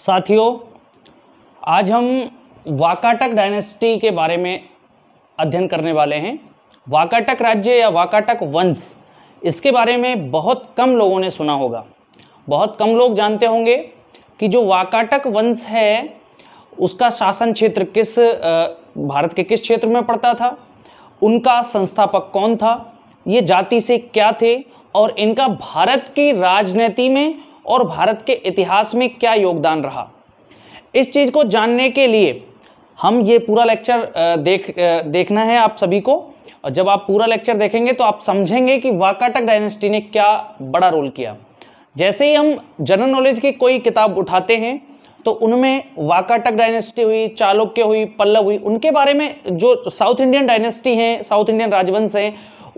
साथियों आज हम वाकाटक डायनेस्टी के बारे में अध्ययन करने वाले हैं वाकाटक राज्य या वाकाटक वंश इसके बारे में बहुत कम लोगों ने सुना होगा बहुत कम लोग जानते होंगे कि जो वाकाटक वंश है उसका शासन क्षेत्र किस भारत के किस क्षेत्र में पड़ता था उनका संस्थापक कौन था ये जाति से क्या थे और इनका भारत की राजनीति में और भारत के इतिहास में क्या योगदान रहा इस चीज़ को जानने के लिए हम ये पूरा लेक्चर देख देखना है आप सभी को और जब आप पूरा लेक्चर देखेंगे तो आप समझेंगे कि वाकाटक डायनेस्टी ने क्या बड़ा रोल किया जैसे ही हम जनरल नॉलेज की कोई किताब उठाते हैं तो उनमें वाकाटक डायनेस्टी हुई चालुक्य हुई पल्लव हुई उनके बारे में जो साउथ इंडियन डायनेस्टी हैं साउथ इंडियन राजवंश हैं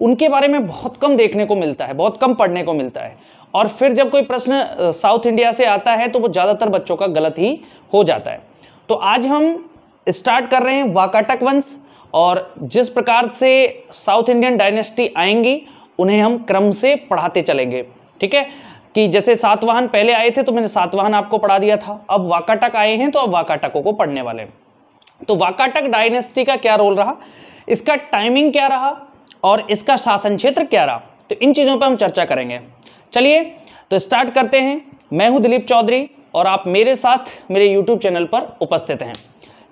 उनके बारे में बहुत कम देखने को मिलता है बहुत कम पढ़ने को मिलता है और फिर जब कोई प्रश्न साउथ इंडिया से आता है तो वो ज़्यादातर बच्चों का गलत ही हो जाता है तो आज हम स्टार्ट कर रहे हैं वाकाटक वंश और जिस प्रकार से साउथ इंडियन डायनेस्टी आएंगी उन्हें हम क्रम से पढ़ाते चलेंगे ठीक है कि जैसे सातवाहन पहले आए थे तो मैंने सातवाहन आपको पढ़ा दिया था अब वाकाटक आए हैं तो अब वाकाटकों को पढ़ने वाले हैं तो वाकाटक डायनेस्टी का क्या रोल रहा इसका टाइमिंग क्या रहा और इसका शासन क्षेत्र क्या रहा तो इन चीज़ों पर हम चर्चा करेंगे चलिए तो स्टार्ट करते हैं मैं हूं दिलीप चौधरी और आप मेरे साथ मेरे यूट्यूब चैनल पर उपस्थित हैं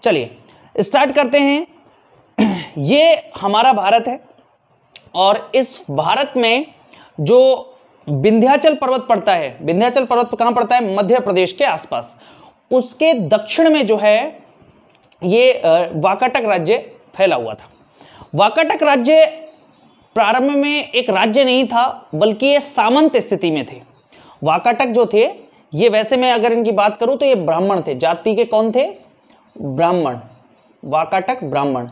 चलिए स्टार्ट करते हैं ये हमारा भारत है और इस भारत में जो विंध्याचल पर्वत पड़ता है विंध्याचल पर्वत कहाँ पड़ता है मध्य प्रदेश के आसपास उसके दक्षिण में जो है ये वाकाटक राज्य फैला हुआ था वाकाटक राज्य प्रारंभ में एक राज्य नहीं था बल्कि ये सामंत स्थिति में थे वाकाटक जो थे ये वैसे मैं अगर इनकी बात करूं तो ये ब्राह्मण थे जाति के कौन थे ब्राह्मण वाकाटक ब्राह्मण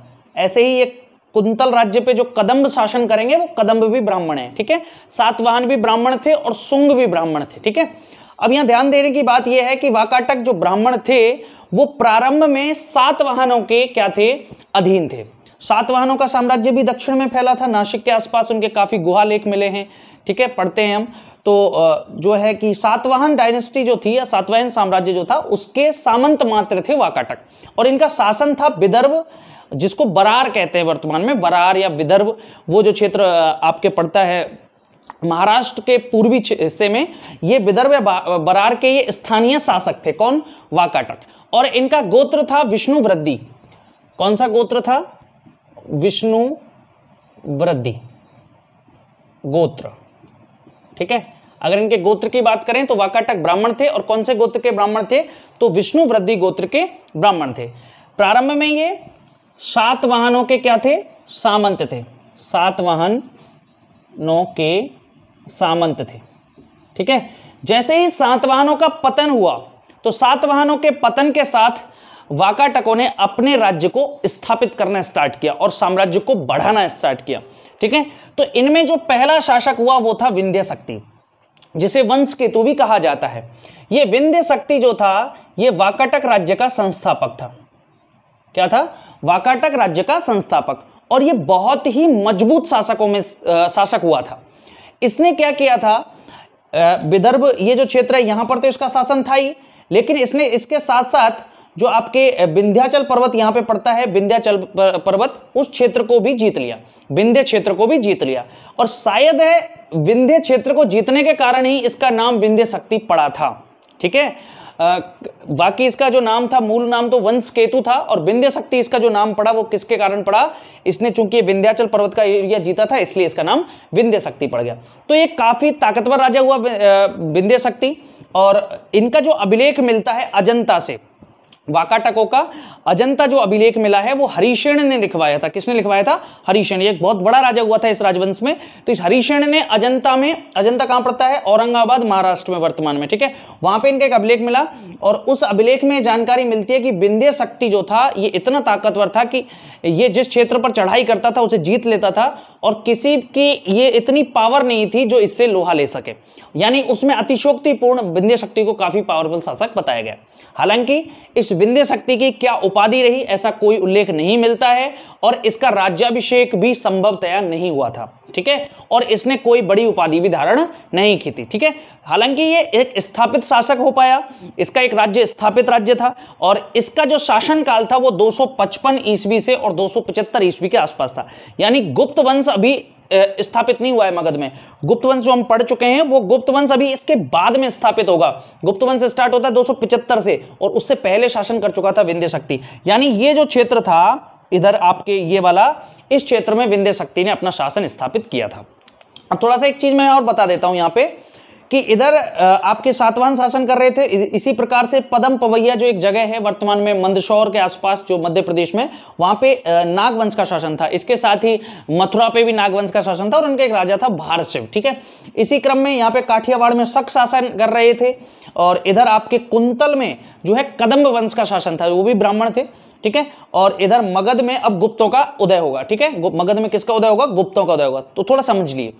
ऐसे ही एक कुंतल राज्य पे जो कदम्ब शासन करेंगे वो कदम्ब भी ब्राह्मण है ठीक है सातवाहन भी ब्राह्मण थे और सुंग भी ब्राह्मण थे ठीक है अब यहां ध्यान देने की बात यह है कि वाकाटक जो ब्राह्मण थे वो प्रारंभ में सात वाहनों के क्या थे अधीन थे सातवाहनों का साम्राज्य भी दक्षिण में फैला था नासिक के आसपास उनके काफ़ी गुहा लेख मिले हैं ठीक है पढ़ते हैं हम तो जो है कि सातवाहन डायनेस्टी जो थी या सातवाहन साम्राज्य जो था उसके सामंत मात्र थे वाकाटक और इनका शासन था विदर्भ जिसको बरार कहते हैं वर्तमान में बरार या विदर्भ वो जो क्षेत्र आपके पड़ता है महाराष्ट्र के पूर्वी हिस्से में ये विदर्भ या बरार के ये स्थानीय शासक थे कौन वाकाटक और इनका गोत्र था विष्णु वृद्धि कौन सा गोत्र था विष्णु वृद्धि गोत्र ठीक है अगर इनके गोत्र की बात करें तो वाकाटक ब्राह्मण थे और कौन से गोत्र के ब्राह्मण थे तो विष्णु वृद्धि गोत्र के ब्राह्मण थे प्रारंभ में ये सात वाहनों के क्या थे सामंत थे सात वाहनों के सामंत थे ठीक है जैसे ही सात वाहनों का पतन हुआ तो सात वाहनों के पतन के साथ वाकाटको ने अपने राज्य को स्थापित करना स्टार्ट किया और साम्राज्य को बढ़ाना स्टार्ट किया ठीक है तो इनमें जो पहला शासक हुआ वो था विंध्य शक्ति जिसे वंश केतु भी कहा जाता है ये विंध्य शक्ति जो था ये वाकाटक राज्य का संस्थापक था क्या था वाकाटक राज्य का संस्थापक और ये बहुत ही मजबूत शासकों में आ, शासक हुआ था इसने क्या किया था विदर्भ ये जो क्षेत्र है यहां पर तो इसका शासन था ही लेकिन इसने इसके साथ साथ जो आपके विंध्याचल पर्वत यहाँ पे पड़ता है विंध्याचल पर्वत उस क्षेत्र को भी जीत लिया विंध्य क्षेत्र को भी जीत लिया और शायद है विंध्य क्षेत्र को जीतने के कारण ही इसका नाम विंध्य शक्ति पड़ा था ठीक है बाकी इसका जो नाम था मूल नाम तो वंश केतु था और विंध्य शक्ति इसका जो नाम पड़ा वो किसके कारण पड़ा इसने चूंकि विंध्याचल पर्वत का एरिया जीता था इसलिए इसका नाम विंध्य शक्ति पड़ गया तो ये काफी ताकतवर राजा हुआ विंध्य शक्ति और इनका जो अभिलेख मिलता है अजंता से वाकाटको का अजंता जो अभिलेख मिला है वो हरीशेण ने लिखवाया था किसने लिखवाया था हरिशेण एक बहुत बड़ा राजा हुआ था इस राजवंश में तो इस हरिशेण ने अजंता में अजंता कहां पड़ता है औरंगाबाद महाराष्ट्र में वर्तमान में ठीक है वहां पे इनका एक अभिलेख मिला और उस अभिलेख में जानकारी मिलती है कि बिंदे शक्ति जो था ये इतना ताकतवर था कि ये जिस क्षेत्र पर चढ़ाई करता था उसे जीत लेता था और किसी की ये इतनी पावर नहीं थी जो इससे लोहा ले सके यानी उसमें अतिशोक्तिपूर्ण बिंदे शक्ति को काफी पावरफुल शासक बताया गया हालांकि इस विंध्य शक्ति की क्या उपाधि रही ऐसा कोई उल्लेख नहीं मिलता है और इसका राज्याभिषेक भी संभवतया नहीं हुआ था ठीक है और इसने कोई बड़ी उपाधि भी धारण नहीं की थी ठीक है हालांकि ये एक स्थापित शासक हो पाया इसका एक राज्य स्थापित राज्य था और इसका जो शासन काल था वो 255 ईसवी से और 275 ईसवी के आसपास था यानी गुप्त वंश अभी स्थापित नहीं हुआ है मगध में गुप्त वंश जो हम पढ़ चुके हैं वो गुप्त वंश अभी इसके बाद में स्थापित होगा गुप्त वंश स्टार्ट होता है 275 से और उससे पहले शासन कर चुका था विंध्य शक्ति यानी ये जो क्षेत्र था इधर आपके ये वाला इस क्षेत्र में विंध्य शक्ति ने अपना शासन स्थापित किया था अब थोड़ा सा एक चीज मैं और बता देता हूं यहाँ पे कि इधर आपके सातवान शासन कर रहे थे इसी प्रकार से पदम पवैया जो एक जगह है वर्तमान में मंदसौर के आसपास जो मध्य प्रदेश में वहां पे नागवंश का शासन था इसके साथ ही मथुरा पे भी नागवंश का शासन था और उनका एक राजा था भारत शिव ठीक है इसी क्रम में यहाँ पे काठियावाड़ में शक शासन कर रहे थे और इधर आपके कुंतल में जो है कदम्ब वंश का शासन था वो भी ब्राह्मण थे ठीक है और इधर मगध में अब गुप्तों का उदय होगा ठीक है मगध में किसका उदय होगा गुप्तों का उदय होगा तो थोड़ा समझ लिए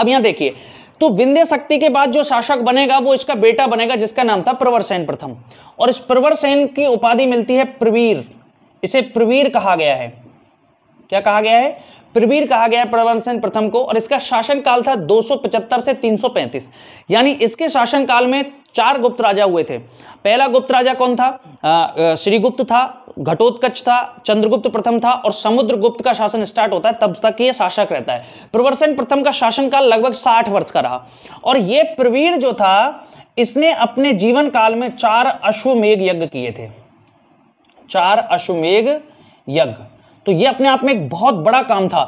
अब यहां देखिए तो विंध्य शक्ति के बाद जो शासक बनेगा वो इसका बेटा बनेगा जिसका नाम था प्रवरसेन प्रथम और इस प्रवरसेन की उपाधि मिलती है प्रवीर इसे प्रवीर कहा गया है क्या कहा गया है प्रवीर कहा गया है प्रवरसेन प्रथम को और इसका शासन काल था दो से तीन यानी इसके शासन काल में चार गुप्त राजा हुए थे पहला गुप्त राजा कौन था श्रीगुप्त था घटोत्कच था चंद्रगुप्त प्रथम था और समुद्रगुप्त का शासन स्टार्ट होता है तब तक ये शासक रहता है प्रवरसेन प्रथम का काल लगभग साठ वर्ष का रहा और ये प्रवीर जो था इसने अपने जीवन काल में चार अश्वमेघ यज्ञ किए थे चार अश्वमेघ यज्ञ तो ये अपने आप में एक बहुत बड़ा काम था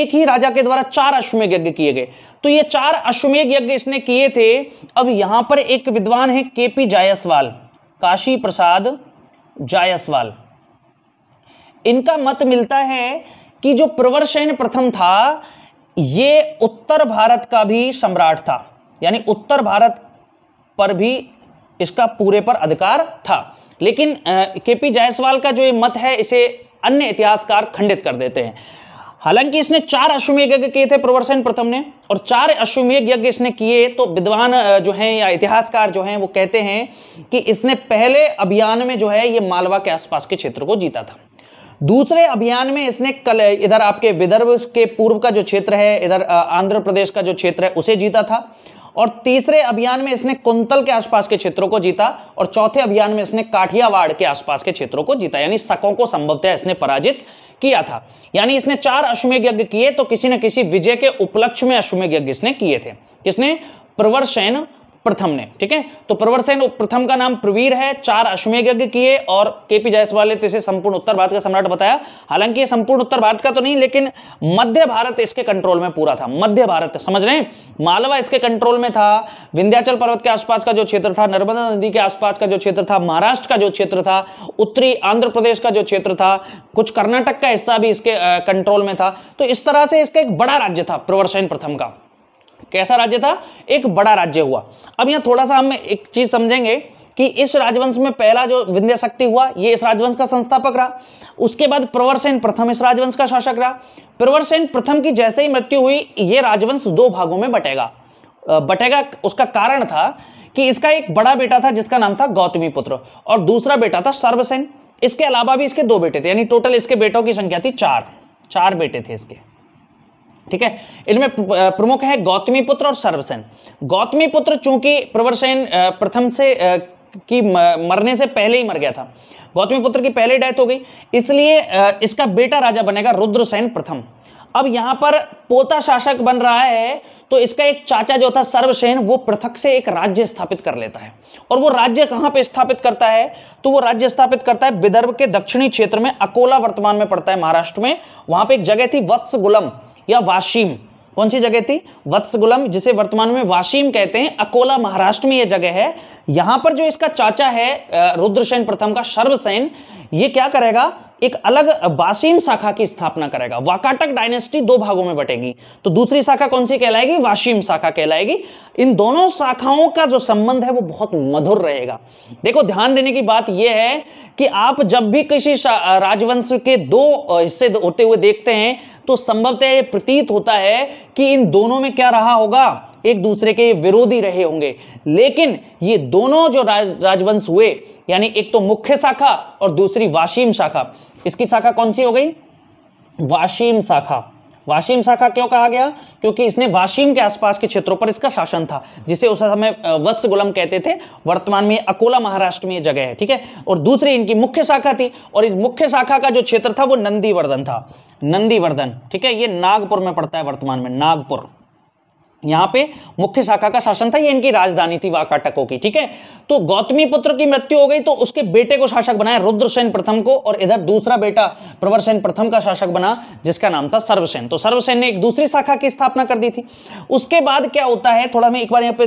एक ही राजा के द्वारा चार अश्वमेघ यज्ञ किए गए तो ये चार अश्वमेघ यज्ञ इसने किए थे अब यहां पर एक विद्वान है के पी जायसवाल काशी प्रसाद जायसवाल इनका मत मिलता है कि जो प्रवरसेन प्रथम था ये उत्तर भारत का भी सम्राट था यानी उत्तर भारत पर भी इसका पूरे पर अधिकार था लेकिन के पी जायसवाल का जो ये मत है इसे अन्य इतिहासकार खंडित कर देते हैं हालांकि इसने चार अश्वमेघ यज्ञ किए थे प्रवर्सन प्रथम ने और चार अश्वमेघ यज्ञ इसने किए तो विद्वान जो हैं या इतिहासकार जो हैं वो कहते हैं कि इसने पहले अभियान में जो है ये मालवा के आसपास के क्षेत्र को जीता था दूसरे अभियान में इसने कल इधर आपके विदर्भ के पूर्व का जो क्षेत्र है इधर आंध्र प्रदेश का जो क्षेत्र है उसे जीता था और तीसरे अभियान में इसने कुंतल के आसपास के क्षेत्रों को जीता और चौथे अभियान में इसने काठियावाड़ के आसपास के क्षेत्रों को जीता यानी सकों को संभवतः इसने पराजित किया था यानी इसने चार अश्वमेघ यज्ञ किए तो किसी न किसी विजय के उपलक्ष्य में अश्वमेघ यज्ञ इसने किए थे किसने सेन प्रथम ने ठीक है तो प्रवर सेन प्रथम का नाम प्रवीर है चार अश्वमेघ यज्ञ किए और के पी जायसवाल ने तो इसे संपूर्ण उत्तर भारत का सम्राट बताया हालांकि ये संपूर्ण उत्तर भारत का तो नहीं लेकिन मध्य भारत इसके कंट्रोल में पूरा था मध्य भारत समझ रहे मालवा इसके कंट्रोल में था विंध्याचल पर्वत के आसपास का जो क्षेत्र था नर्मदा नदी के आसपास का जो क्षेत्र था महाराष्ट्र का जो क्षेत्र था उत्तरी आंध्र प्रदेश का जो क्षेत्र था कुछ कर्नाटक का हिस्सा भी इसके कंट्रोल में था तो इस तरह से इसका एक बड़ा राज्य था प्रवरसेन प्रथम का कैसा राज्य था एक बड़ा राज्य हुआ अब यहाँ थोड़ा सा हम एक चीज समझेंगे कि इस राजवंश में पहला जो विंध्य शक्ति हुआ ये इस राजवंश का संस्थापक रहा उसके बाद प्रवरसेन प्रथम इस राजवंश का शासक रहा प्रवरसेन प्रथम की जैसे ही मृत्यु हुई ये राजवंश दो भागों में बटेगा बटेगा उसका कारण था कि इसका एक बड़ा बेटा था जिसका नाम था गौतमी पुत्र और दूसरा बेटा था सर्वसेन इसके अलावा भी इसके दो बेटे थे यानी टोटल इसके बेटों की संख्या थी चार चार बेटे थे इसके ठीक है इनमें प्रमुख है गौतमी पुत्र और सर्वसेन गौतमी पुत्र चूंकि प्रवरसेन प्रथम से की मरने से पहले ही मर गया था गौतमी पुत्र की पहले डेथ हो गई इसलिए इसका बेटा राजा बनेगा रुद्रसेन प्रथम अब यहां पर पोता शासक बन रहा है तो इसका एक चाचा जो था सर्वसेन वो पृथक से एक राज्य स्थापित कर लेता है और वो राज्य कहां पे स्थापित करता है तो वो राज्य स्थापित करता है विदर्भ के दक्षिणी क्षेत्र में अकोला वर्तमान में पड़ता है महाराष्ट्र में वहां पे एक जगह थी वत्सगुलम या वाशिम कौन सी जगह थी वत्सगुलम जिसे वर्तमान में वाशिम कहते हैं अकोला महाराष्ट्र में यह जगह है यहां पर जो इसका चाचा है रुद्रसेन प्रथम का सर्वसेन ये क्या करेगा एक अलग वाशिम शाखा की स्थापना करेगा वाकाटक डायनेस्टी दो भागों में बटेगी तो दूसरी शाखा कौन सी कहलाएगी वाशिम शाखा कहलाएगी इन दोनों शाखाओं का जो संबंध है वो बहुत मधुर रहेगा देखो ध्यान देने की बात यह है कि आप जब भी किसी राजवंश के दो हिस्से होते हुए देखते हैं तो संभवतः ये प्रतीत होता है कि इन दोनों में क्या रहा होगा एक दूसरे के विरोधी रहे होंगे लेकिन ये दोनों जो राज, राजवंश हुए यानी एक तो मुख्य शाखा और दूसरी वाशिम शाखा इसकी शाखा कौन सी हो गई वाशिम शाखा वाशिम शाखा क्यों कहा गया क्योंकि इसने वाशिम के आसपास के क्षेत्रों पर इसका शासन था जिसे उस समय गुलम कहते थे वर्तमान में अकोला महाराष्ट्र में ये जगह है ठीक है और दूसरी इनकी मुख्य शाखा थी और इस मुख्य शाखा का जो क्षेत्र था वो नंदीवर्धन था नंदीवर्धन ठीक है ये नागपुर में पड़ता है वर्तमान में नागपुर यहाँ पे मुख्य शाखा का शासन था ये इनकी राजधानी थी वाकाटकों की ठीक है तो गौतमी पुत्र की मृत्यु हो गई तो उसके बेटे को शासक बनाया रुद्रसेन प्रथम को और इधर दूसरा बेटा प्रवरसेन प्रथम का शासक बना जिसका नाम था सर्वसेन तो सर्वसेन ने एक दूसरी शाखा की स्थापना कर दी थी उसके बाद क्या होता है थोड़ा मैं एक बार यहाँ पे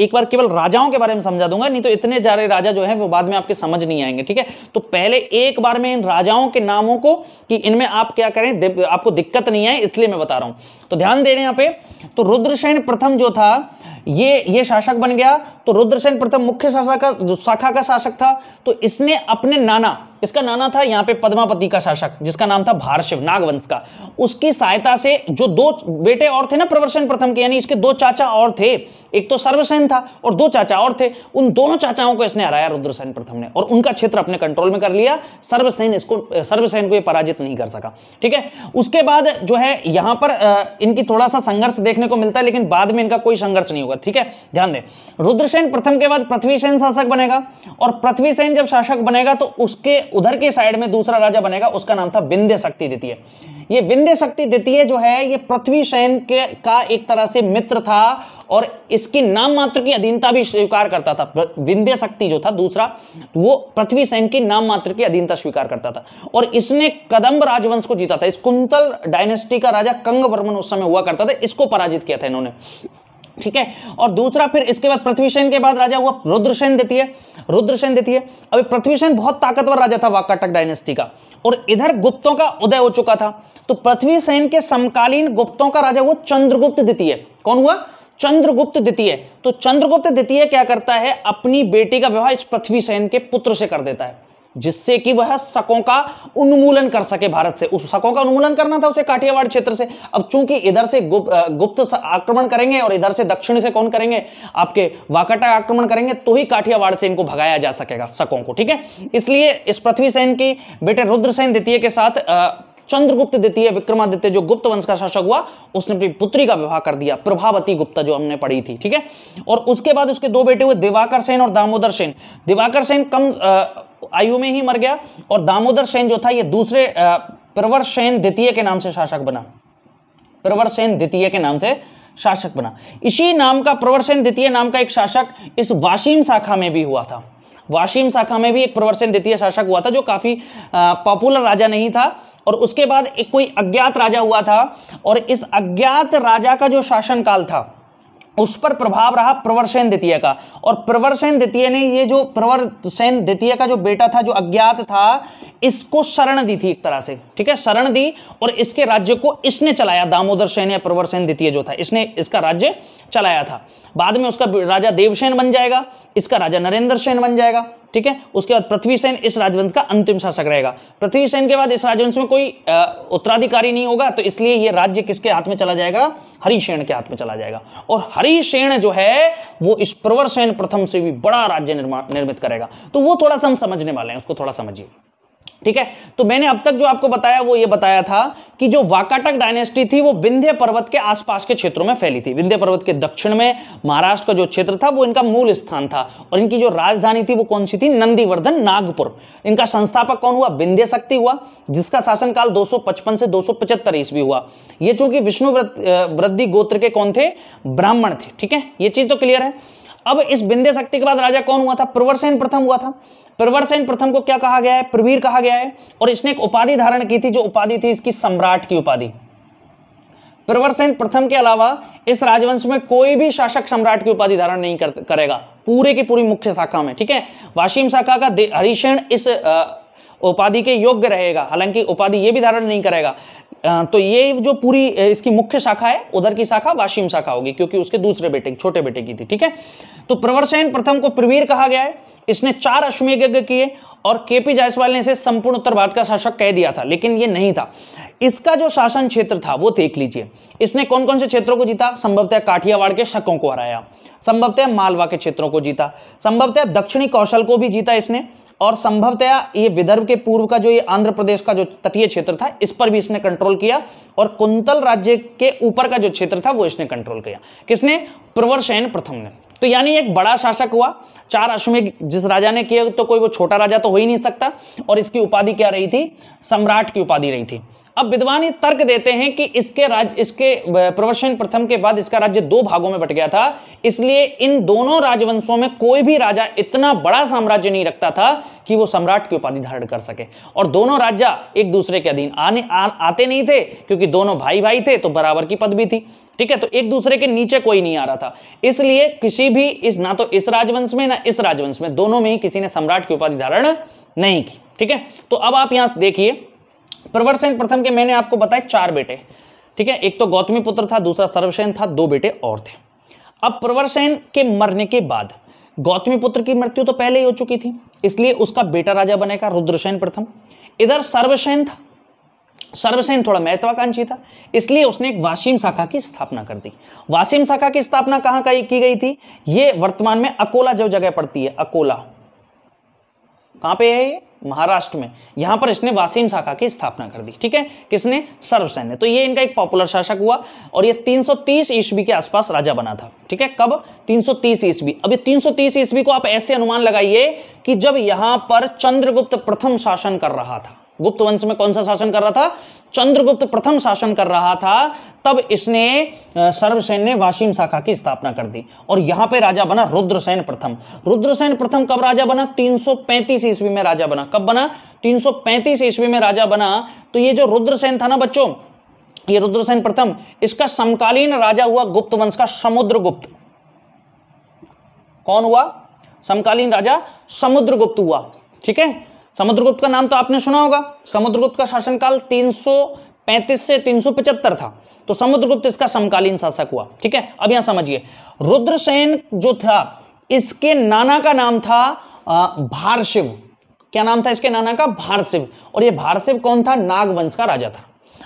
एक बार केवल राजाओं के बारे में समझा दूंगा नहीं तो इतने सारे राजा जो है वो बाद में आपके समझ नहीं आएंगे ठीक है तो पहले एक बार में इन राजाओं के नामों को कि इनमें आप क्या करें आपको दिक्कत नहीं आए इसलिए मैं बता रहा हूं तो ध्यान दे रहे हैं यहां पर तो रुद्रसेन प्रथम जो था ये ये शासक बन गया तो रुद्रसेन प्रथम मुख्य शासक का जो शाखा का शासक था तो इसने अपने नाना इसका नाना था यहाँ पे पद्मापति का शासक जिसका नाम था भारशिव नागवंश का उसकी सहायता से जो दो बेटे और थे ना प्रवरसेन प्रथम के यानी इसके दो चाचा और थे एक तो सर्वसेन था और दो चाचा और थे उन दोनों चाचाओं को इसने हराया रुद्रसेन प्रथम ने और उनका क्षेत्र अपने कंट्रोल में कर लिया सर्वसेन इसको सर्वसेन को ये पराजित नहीं कर सका ठीक है उसके बाद जो है यहाँ पर इनकी थोड़ा सा संघर्ष देखने को मिलता है लेकिन बाद में इनका कोई संघर्ष नहीं होगा ठीक है ध्यान दें रुद्रसेन प्रथम के बाद पृथ्वीसेन शासक बनेगा और पृथ्वीसेन जब शासक बनेगा तो उसके उधर के साइड में दूसरा राजा बनेगा उसका नाम था विंध्य शक्ति द्वितीय ये विंध्य शक्ति द्वितीय जो है ये पृथ्वीसेन के का एक तरह से मित्र था और इसकी नाम मात्र की अधीनता भी स्वीकार करता था विंध्य शक्ति जो था दूसरा वो पृथ्वी सेन की नाम मात्र की अधीनता स्वीकार करता था और इसने कदम्ब राजवंश को जीता था इस कुंतल डायनेस्टी का राजा कंग वर्मन उस समय हुआ करता था इसको पराजित किया था इन्होंने ठीक है और दूसरा फिर इसके बाद पृथ्वीसेन के बाद राजा हुआ रुद्रसेन देती है रुद्रसेन देती है अभी पृथ्वीसेन बहुत ताकतवर राजा था वाकाटक डायनेस्टी का और इधर गुप्तों का उदय हो चुका था तो पृथ्वीसेन के समकालीन गुप्तों का राजा हुआ चंद्रगुप्त द्वितीय कौन हुआ चंद्रगुप्त द्वितीय तो चंद्रगुप्त द्वितीय क्या करता है अपनी बेटी का विवाह इस पृथ्वीसेन के पुत्र से कर देता है जिससे कि वह शकों का उन्मूलन कर सके भारत से उस शकों का उन्मूलन करना था उसे काठियावाड़ क्षेत्र से अब चूंकि इधर से गुप, गुप्त आक्रमण करेंगे और इधर से दक्षिण से कौन करेंगे आपके वाकटा आक्रमण करेंगे तो ही काठियावाड़ से इनको भगाया जा सकेगा शकों को ठीक है इसलिए इस पृथ्वी सेन की बेटे रुद्र सेन द्वितीय के साथ चंद्रगुप्त द्वितीय विक्रमादित्य जो गुप्त वंश का शासक हुआ उसने अपनी पुत्री का विवाह कर दिया प्रभावती गुप्ता जो हमने पढ़ी थी ठीक है और उसके बाद उसके दो बेटे हुए दिवाकर सेन और दामोदर सेन दिवाकर सेन कम आ, आयु में ही मर गया और दामोदर सेन जो था ये दूसरे प्रवर सेन द्वितीय के नाम से शासक बना प्रवर सेन द्वितीय के नाम से शासक बना इसी नाम का प्रवर सेन द्वितीय नाम का एक शासक इस वाशिम शाखा में भी हुआ था वाशिम शाखा में भी एक प्रवरसेन द्वितीय शासक हुआ था जो काफ़ी पॉपुलर राजा नहीं था और उसके बाद एक कोई अज्ञात राजा हुआ था और इस अज्ञात राजा का जो शासनकाल था उस पर प्रभाव रहा प्रवरसेन द्वितीय का और प्रवरसेन द्वितीय ने ये जो प्रवरसेन द्वितीय का जो बेटा था जो अज्ञात था इसको शरण दी थी एक तरह से ठीक है शरण दी और इसके राज्य को इसने चलाया दामोदर सेन या प्रवरसेन द्वितीय जो था इसने इसका राज्य चलाया था बाद में उसका राजा देवसेन बन जाएगा इसका राजा नरेंद्र सेन बन जाएगा ठीक है उसके बाद पृथ्वी सेन इस राजवंश का अंतिम शासक रहेगा पृथ्वी सेन के बाद इस राजवंश में कोई उत्तराधिकारी नहीं होगा तो इसलिए यह राज्य किसके हाथ में चला जाएगा हरिशेण के हाथ में चला जाएगा और हरिशेण जो है वो इस प्रवर सेन प्रथम से भी बड़ा राज्य निर्माण निर्मित करेगा तो वो थोड़ा सा हम समझने वाले हैं उसको थोड़ा समझिए ठीक है तो मैंने अब तक जो आपको बताया वो ये बताया था कि जो वाकाटक डायनेस्टी थी वो विंध्य पर्वत के आसपास के क्षेत्रों में फैली थी विंध्य पर्वत के दक्षिण में महाराष्ट्र का जो क्षेत्र था वो इनका मूल स्थान था और इनकी जो राजधानी थी वो कौन सी थी नंदीवर्धन नागपुर इनका संस्थापक कौन हुआ विंध्य शक्ति हुआ जिसका शासनकाल दो से दो ईस्वी हुआ ये चूंकि विष्णु वृद्धि गोत्र के कौन थे ब्राह्मण थे ठीक है ये चीज तो क्लियर है अब इस विंध्य शक्ति के बाद राजा कौन हुआ था प्रवरसेन प्रथम हुआ था प्रवरसेन प्रथम को क्या कहा गया है प्रवीर कहा गया है और इसने एक उपाधि धारण की थी जो उपाधि थी इसकी सम्राट की उपाधि प्रवरसेन प्रथम के अलावा इस राजवंश में कोई भी शासक सम्राट की उपाधि धारण नहीं कर, करेगा पूरे की पूरी मुख्य शाखा में ठीक है वाशिम शाखा का हरिशण इस उपाधि के योग्य रहेगा हालांकि उपाधि यह भी धारण नहीं करेगा तो ये जो पूरी इसकी मुख्य शाखा है उधर की शाखा वाशिम शाखा होगी क्योंकि उसके दूसरे बेटे छोटे बेटे की थी ठीक है तो प्रवरसेन प्रथम को प्रवीर कहा गया है इसने चार अश्वमेघ यज्ञ किए और केपी जायसवाल ने इसे संपूर्ण उत्तर भारत का शासक कह दिया था लेकिन ये नहीं था इसका जो शासन क्षेत्र था वो देख लीजिए इसने कौन कौन से क्षेत्रों को जीता संभवतः काठियावाड़ के शकों को हराया संभवतः मालवा के क्षेत्रों को जीता संभवतः दक्षिणी कौशल को भी जीता इसने और संभवतया ये विदर्भ के पूर्व का जो ये आंध्र प्रदेश का जो तटीय क्षेत्र था इस पर भी इसने कंट्रोल किया और कुंतल राज्य के ऊपर का जो क्षेत्र था वो इसने कंट्रोल किया किसने प्रवरशयन प्रथम ने तो यानी एक बड़ा शासक हुआ चार अश्वमेघ जिस राजा ने किया तो कोई वो छोटा राजा तो हो ही नहीं सकता और इसकी उपाधि क्या रही थी सम्राट की उपाधि रही थी अब विद्वान ये तर्क देते हैं कि इसके राज्य इसके प्रवर्शन प्रथम के बाद इसका राज्य दो भागों में बट गया था इसलिए इन दोनों राजवंशों में कोई भी राजा इतना बड़ा साम्राज्य नहीं रखता था कि वो सम्राट की उपाधि धारण कर सके और दोनों राजा एक दूसरे के अधीन आने आ, आते नहीं थे क्योंकि दोनों भाई भाई थे तो बराबर की पदवी थी ठीक है तो एक दूसरे के नीचे कोई नहीं आ रहा था इसलिए किसी भी इस ना तो इस राजवंश में ना इस राजवंश में दोनों में ही किसी ने सम्राट की उपाधि धारण नहीं की ठीक है तो अब आप यहां देखिए प्रवरसेन प्रथम के मैंने आपको बताया चार बेटे ठीक है एक तो गौतमी पुत्र था दूसरा सर्वसेन था दो बेटे और थे अब प्रवरसेन के मरने के बाद गौतमी पुत्र की मृत्यु तो पहले ही हो चुकी थी इसलिए उसका बेटा राजा बनेगा रुद्रसेन प्रथम इधर सर्वसेन था सर्वसेन थोड़ा महत्वाकांक्षी था इसलिए उसने एक वासिम शाखा की स्थापना कर दी वासिम शाखा की स्थापना कहां का की गई थी ये वर्तमान में अकोला जो जगह पड़ती है अकोला कहां पे है ये महाराष्ट्र में यहां पर इसने वासीम शाखा की स्थापना कर दी ठीक है किसने सर्वसैन्य तो ये इनका एक पॉपुलर शासक हुआ और ये 330 ईस्वी के आसपास राजा बना था ठीक है कब 330 ईस्वी अब ये सौ ईस्वी को आप ऐसे अनुमान लगाइए कि जब यहां पर चंद्रगुप्त प्रथम शासन कर रहा था गुप्त वंश में कौन सा शासन कर रहा था चंद्रगुप्त प्रथम शासन कर रहा था तब इसने सर्वसैन्य वाशिम शाखा की स्थापना कर दी और यहां पे राजा बना रुद्रसेन प्रथम रुद्रसेन प्रथम कब राजा बना 335 सौ ईस्वी में राजा बना कब बना 335 सौ ईस्वी में राजा बना तो ये जो रुद्रसेन था ना बच्चों ये रुद्रसेन प्रथम इसका समकालीन राजा हुआ गुप्त वंश का समुद्र कौन हुआ समकालीन राजा समुद्रगुप्त हुआ ठीक है समुद्रगुप्त का नाम तो आपने सुना होगा समुद्रगुप्त का शासनकाल 335 से 375 था तो समुद्रगुप्त इसका समकालीन शासक हुआ ठीक है अब यहां समझिए रुद्रसेन जो था इसके नाना का नाम था भारशिव क्या नाम था इसके नाना का भारशिव और ये भारशिव कौन था नागवंश का राजा था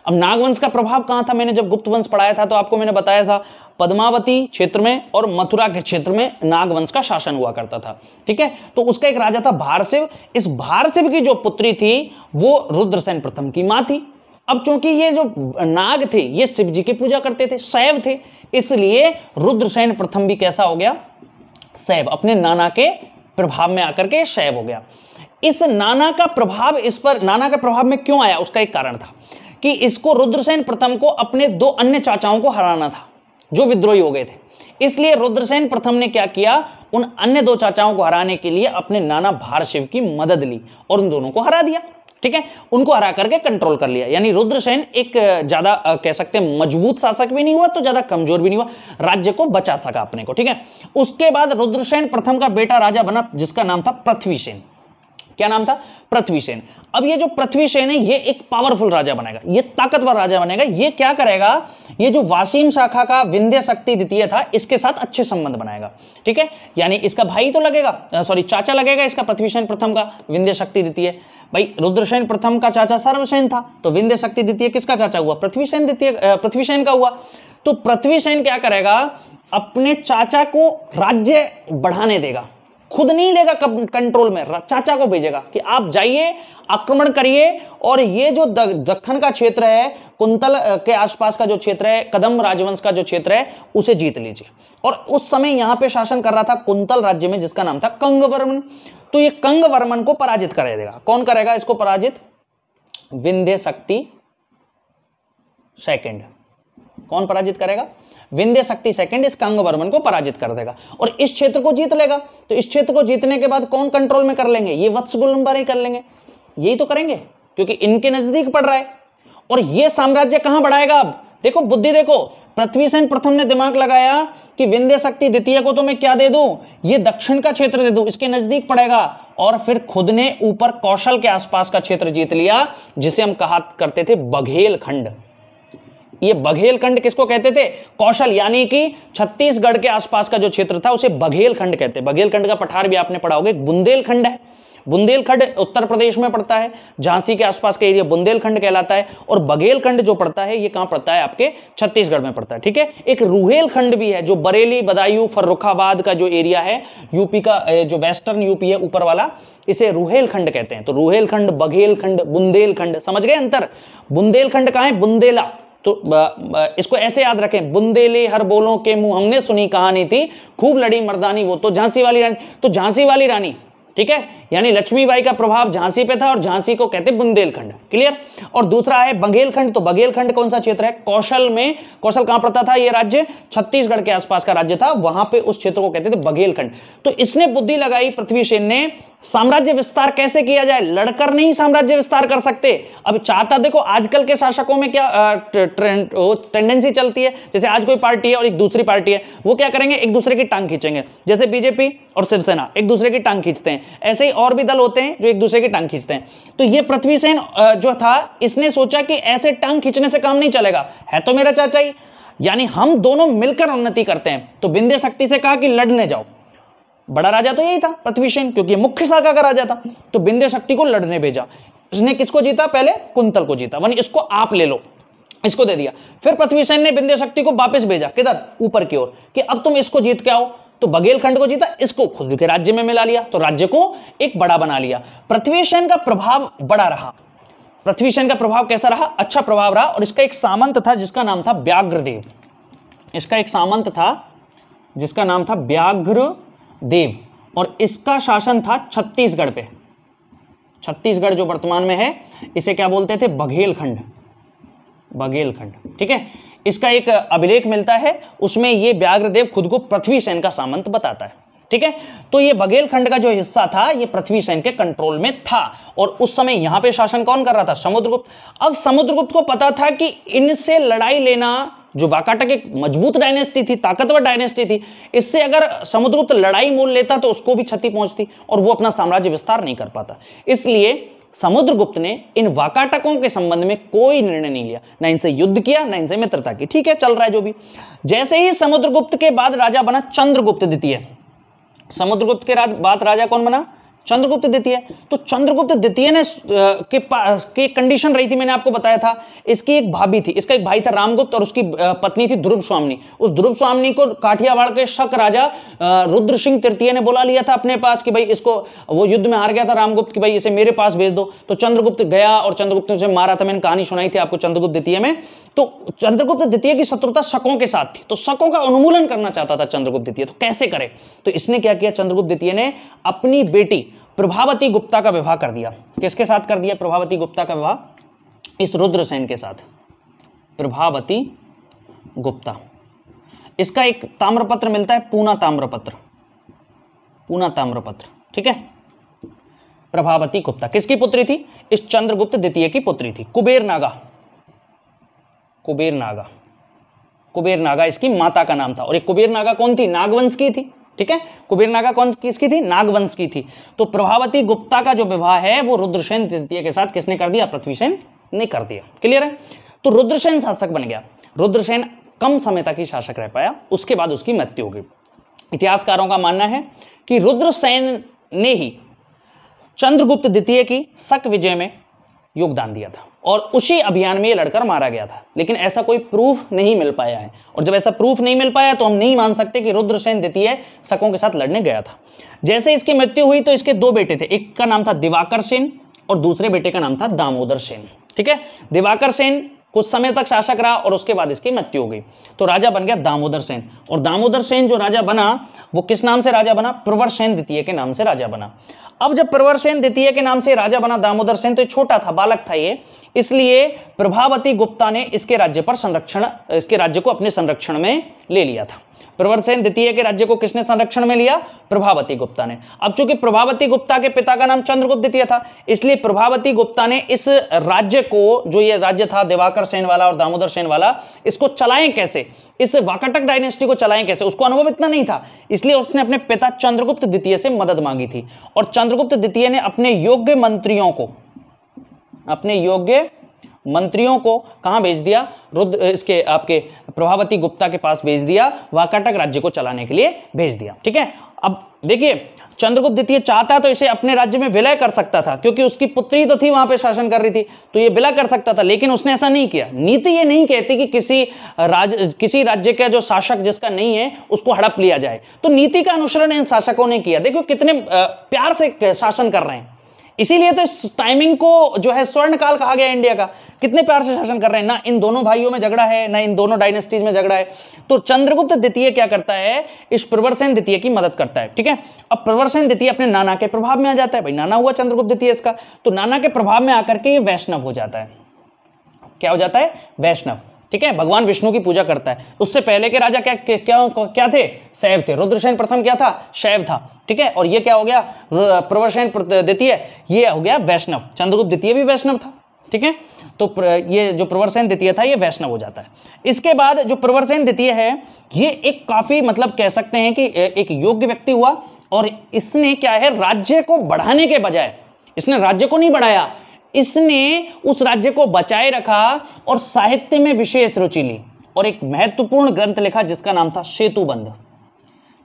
अब नागवंश का प्रभाव कहां था मैंने जब गुप्त वंश पढ़ाया था तो आपको मैंने बताया था पद्मावती क्षेत्र में और मथुरा के क्षेत्र में नागवंश का शासन हुआ करता था ठीक है तो उसका एक राजा था भारसिव इस भारसिव की जो पुत्री थी वो रुद्रसेन प्रथम की माँ थी अब चूंकि ये जो नाग थे ये शिव जी की पूजा करते थे शैव थे इसलिए रुद्रसेन प्रथम भी कैसा हो गया शैव अपने नाना के प्रभाव में आकर के शैव हो गया इस नाना का प्रभाव इस पर नाना का प्रभाव में क्यों आया उसका एक कारण था कि इसको रुद्रसेन प्रथम को अपने दो अन्य चाचाओं को हराना था जो विद्रोही हो गए थे इसलिए रुद्रसेन प्रथम ने क्या किया उन अन्य दो चाचाओं को हराने के लिए अपने नाना भारशिव की मदद ली और उन दोनों को हरा दिया ठीक है उनको हरा करके कंट्रोल कर लिया यानी रुद्रसेन एक ज्यादा कह सकते हैं मजबूत शासक भी नहीं हुआ तो ज्यादा कमजोर भी नहीं हुआ राज्य को बचा सका अपने को ठीक है उसके बाद रुद्रसेन प्रथम का बेटा राजा बना जिसका नाम था पृथ्वीसेन क्या नाम था पृथ्वी सेन अब ये जो पृथ्वी सेन है ये एक पावरफुल राजा बनेगा ये ताकतवर राजा बनेगा ये क्या करेगा ये जो वासीम शाखा का विंध्य शक्ति द्वितीय था इसके साथ अच्छे संबंध बनाएगा ठीक है यानी इसका भाई तो लगेगा सॉरी चाचा लगेगा इसका पृथ्वी सेन प्रथम का विंध्य शक्ति द्वितीय भाई रुद्रसेन प्रथम का चाचा सर्वसेन था तो विंध्य शक्ति द्वितीय किसका चाचा हुआ पृथ्वी सेन द्वितीय पृथ्वी सेन का हुआ तो पृथ्वी सेन क्या करेगा अपने चाचा को राज्य बढ़ाने देगा खुद नहीं लेगा कंट्रोल में चाचा को भेजेगा कि आप जाइए आक्रमण करिए और ये जो दखन का क्षेत्र है कुंतल के आसपास का जो क्षेत्र है कदम राजवंश का जो क्षेत्र है उसे जीत लीजिए और उस समय यहां पे शासन कर रहा था कुंतल राज्य में जिसका नाम था कंगवर्मन तो ये कंगवर्मन को पराजित कर देगा कौन करेगा इसको पराजित विंध्य शक्ति सेकेंड कौन पराजित करेगा विंध्य शक्ति सेकंड इस कंग वर्मन को पराजित कर देगा और इस क्षेत्र को जीत लेगा तो इस क्षेत्र को जीतने के बाद कौन कंट्रोल में कर लेंगे ये वत्स गुलंबर ही कर लेंगे यही तो करेंगे क्योंकि इनके नजदीक पड़ रहा है और ये साम्राज्य कहां बढ़ाएगा अब देखो बुद्धि देखो पृथ्वी सेन प्रथम ने दिमाग लगाया कि विंध्य शक्ति द्वितीय को तो मैं क्या दे दूं ये दक्षिण का क्षेत्र दे दूं इसके नजदीक पड़ेगा और फिर खुद ने ऊपर कौशल के आसपास का क्षेत्र जीत लिया जिसे हम कहा करते थे बघेल खंड ये बघेलखंड किसको कहते थे कौशल यानी कि छत्तीसगढ़ के आसपास का जो क्षेत्र था उसे बघेलखंड कहते हैं बघेलखंड का पठार भी आपने पढ़ा होगा बुंदेलखंड है बुंदेलखंड उत्तर प्रदेश में पड़ता है झांसी के आसपास का एरिया बुंदेलखंड कहलाता है और बघेलखंड जो पड़ता है ये कहां पड़ता है आपके छत्तीसगढ़ में पड़ता है ठीक है एक रूहेलखंड भी है जो बरेली बदायूं फर्रुखाबाद का जो एरिया है यूपी का जो वेस्टर्न यूपी है ऊपर वाला इसे रूहेलखंड कहते हैं तो रूहेलखंड बघेलखंड बुंदेलखंड समझ गए अंतर बुंदेलखंड कहा है बुंदेला तो इसको ऐसे याद रखें बुंदेले हर बोलों के मुंह हमने सुनी कहानी थी खूब लड़ी मर्दानी वो तो झांसी वाली रानी तो झांसी वाली रानी ठीक है यानी लक्ष्मीबाई का प्रभाव झांसी पे था और झांसी को कहते बुंदेलखंड क्लियर और दूसरा है बघेलखंड तो बघेलखंड कौन सा क्षेत्र है कौशल में कौशल कहां पड़ता था यह राज्य छत्तीसगढ़ के आसपास का राज्य था वहां पे उस क्षेत्र को कहते थे बघेलखंड तो इसने बुद्धि लगाई पृथ्वी सेन ने साम्राज्य विस्तार कैसे किया जाए लड़कर नहीं साम्राज्य विस्तार कर सकते अब चाहता देखो आजकल के शासकों में क्या ट्रेंड टेंडेंसी चलती है जैसे आज कोई पार्टी है और एक दूसरी पार्टी है वो क्या करेंगे एक दूसरे की टांग खींचेंगे जैसे बीजेपी और शिवसेना एक दूसरे की टांग खींचते हैं ऐसे ही और भी दल होते हैं जो एक दूसरे की टांग खींचते हैं तो ये पृथ्वी सेन जो था इसने सोचा कि ऐसे टांग खींचने से काम नहीं चलेगा है तो मेरा चाचा ही यानी हम दोनों मिलकर उन्नति करते हैं तो बिंदे शक्ति से कहा कि लड़ने जाओ बड़ा राजा तो यही था पृथ्वी सेन क्योंकि मुख्य शाखा का राजा था तो बिंदे शक्ति को लड़ने भेजा इसने किसको जीता पहले कुंतल को जीता वन इसको आप ले लो इसको दे दिया फिर पृथ्वी सेन ने बिंदे शक्ति को वापस भेजा किधर ऊपर की ओर कि अब तुम इसको जीत के आओ तो बघेलखंड को जीता इसको खुद के राज्य में मिला लिया तो राज्य को एक बड़ा बना लिया पृथ्वी सेन का प्रभाव बड़ा रहा पृथ्वी सेन का प्रभाव कैसा रहा अच्छा प्रभाव रहा और इसका एक सामंत था जिसका नाम था व्याघ्रदेव इसका एक सामंत था जिसका नाम था व्याघ्र देव और इसका शासन था छत्तीसगढ़ पे छत्तीसगढ़ जो वर्तमान में है इसे क्या बोलते थे बघेलखंड बघेलखंड ठीक है इसका एक अभिलेख मिलता है उसमें ये व्याघ्रदेव खुद को पृथ्वी सेन का सामंत बताता है ठीक है तो ये बघेल खंड का जो हिस्सा था ये पृथ्वी सेन के कंट्रोल में था और उस समय यहां पे शासन कौन कर रहा था समुद्रगुप्त अब समुद्रगुप्त को पता था कि इनसे लड़ाई लेना जो वाकाटक एक मजबूत डायनेस्टी थी ताकतवर डायनेस्टी थी इससे अगर समुद्रगुप्त लड़ाई मोल लेता तो उसको भी क्षति पहुंचती और वो अपना साम्राज्य विस्तार नहीं कर पाता इसलिए समुद्रगुप्त ने इन वाकाटकों के संबंध में कोई निर्णय नहीं लिया ना इनसे युद्ध किया ना इनसे मित्रता की ठीक है चल रहा है जो भी जैसे ही समुद्रगुप्त के बाद राजा बना चंद्रगुप्त द्वितीय समुद्रगुप्त के बाद राजा कौन बना चंद्रगुप्त द्वितीय तो चंद्रगुप्त द्वितीय ने के पास की कंडीशन रही थी मैंने आपको बताया था इसकी एक भाभी थी इसका एक भाई था रामगुप्त और उसकी पत्नी थी ध्रुव स्वामी उस ध्रुव स्वामी को काठियावाड़ के शक राजा रुद्र सिंह तृतीय ने बुला लिया था अपने पास कि भाई इसको वो युद्ध में हार गया था रामगुप्त कि भाई इसे मेरे पास भेज दो तो चंद्रगुप्त गया और चंद्रगुप्त ने उसे मारा था मैंने कहानी सुनाई थी आपको चंद्रगुप्त द्वितीय में तो चंद्रगुप्त द्वितीय की शत्रुता शकों के साथ थी तो शकों का उन्मूलन करना चाहता था चंद्रगुप्त द्वितीय तो कैसे करे तो इसने क्या किया चंद्रगुप्त द्वितीय ने अपनी बेटी प्रभावती गुप्ता का विवाह कर दिया किसके साथ कर दिया प्रभावती गुप्ता का विवाह इस रुद्रसेन के साथ प्रभावती गुप्ता इसका एक ताम्रपत्र मिलता है पूना ताम्रपत्र पूना ताम्रपत्र ठीक है प्रभावती गुप्ता किसकी पुत्री थी इस चंद्रगुप्त द्वितीय की पुत्री थी कुबेर नागा कुबेर नागा कुबेर नागा इसकी माता का नाम था और ये कुबेर नागा कौन थी नागवंश की थी ठीक है कुबेर नागा कौन किसकी थी नागवंश की थी तो प्रभावती गुप्ता का जो विवाह है वो रुद्रसेन तृतीय के साथ किसने कर दिया पृथ्वीसेन ने कर दिया क्लियर है तो रुद्रसेन शासक बन गया रुद्रसेन कम समय तक ही शासक रह पाया उसके बाद उसकी मृत्यु हो गई इतिहासकारों का मानना है कि रुद्रसेन ने ही चंद्रगुप्त द्वितीय की शक विजय में योगदान दिया था और उसी अभियान में ये लड़कर मारा गया था लेकिन ऐसा कोई प्रूफ नहीं मिल पाया है और जब ऐसा प्रूफ नहीं मिल पाया तो हम नहीं मान सकते कि रुद्रसेन द्वितीय शकों के साथ लड़ने गया था जैसे इसकी मृत्यु हुई तो इसके दो बेटे थे एक का नाम था दिवाकर सेन और दूसरे बेटे का नाम था दामोदर सेन ठीक है दिवाकर सेन कुछ समय तक शासक रहा और उसके बाद इसकी मृत्यु हो गई तो राजा बन गया दामोदर सेन और दामोदर सेन जो राजा बना वो किस नाम से राजा बना प्रवर सेन द्वितीय के नाम से राजा बना अब जब प्रवर सेन द्वितीय के नाम से राजा बना दामोदर सेन तो छोटा था बालक था ये इसलिए प्रभावती गुप्ता ने इसके राज्य पर संरक्षण इसके राज्य को अपने संरक्षण में ले लिया था प्रवरसेन द्वितीय के राज्य को किसने संरक्षण में लिया प्रभावती गुप्ता ने अब चूंकि प्रभावती गुप्ता के पिता का नाम चंद्रगुप्त द्वितीय था इसलिए प्रभावती गुप्ता ने इस राज्य को जो ये राज्य था दिवाकर सेन वाला और दामोदर सेन वाला इसको चलाएं कैसे इस वाकाटक डायनेस्टी को चलाएं कैसे उसको अनुभव इतना नहीं था इसलिए उसने अपने पिता चंद्रगुप्त द्वितीय से मदद मांगी थी और चंद्रगुप्त द्वितीय ने अपने योग्य मंत्रियों को अपने योग्य मंत्रियों को कहां भेज दिया रुद्र इसके आपके प्रभावती गुप्ता के पास भेज दिया वह कटक राज्य को चलाने के लिए भेज दिया ठीक है अब देखिए चंद्रगुप्त द्वितीय चाहता तो इसे अपने राज्य में विलय कर सकता था क्योंकि उसकी पुत्री तो थी वहां पे शासन कर रही थी तो ये विलय कर सकता था लेकिन उसने ऐसा नहीं किया नीति ये नहीं कहती कि किसी राज किसी राज्य का जो शासक जिसका नहीं है उसको हड़प लिया जाए तो नीति का अनुसरण इन शासकों ने किया देखो कितने प्यार से शासन कर रहे हैं इसीलिए तो इस टाइमिंग को जो है स्वर्ण काल कहा गया इंडिया का कितने प्यार से शासन कर रहे हैं ना इन दोनों भाइयों में झगड़ा है ना इन दोनों डायनेस्टीज में झगड़ा है तो चंद्रगुप्त द्वितीय क्या करता है इस प्रवरसेन द्वितीय की मदद करता है ठीक है अब प्रवरसेन द्वितीय अपने नाना के प्रभाव में आ जाता है भाई नाना हुआ चंद्रगुप्त द्वितीय इसका तो नाना के प्रभाव में आकर के ये वैष्णव हो जाता है क्या हो जाता है वैष्णव ठीक है भगवान विष्णु की पूजा करता है उससे पहले के राजा क्या क्या क्या, क्या थे शैव थे रुद्रसेन प्रथम क्या था शैव था ठीक है और ये क्या हो गया प्रवरसेन द्वितीय ये हो गया वैष्णव चंद्रगुप्त द्वितीय भी वैष्णव था ठीक है तो ये जो प्रवरसेन द्वितीय था ये वैष्णव हो जाता है इसके बाद जो प्रवरसेन द्वितीय है ये एक काफ़ी मतलब कह सकते हैं कि एक योग्य व्यक्ति हुआ और इसने क्या है राज्य को बढ़ाने के बजाय इसने राज्य को नहीं बढ़ाया इसने उस राज्य को बचाए रखा और साहित्य में विशेष रुचि ली और एक महत्वपूर्ण ग्रंथ लिखा जिसका नाम था सेतु बंध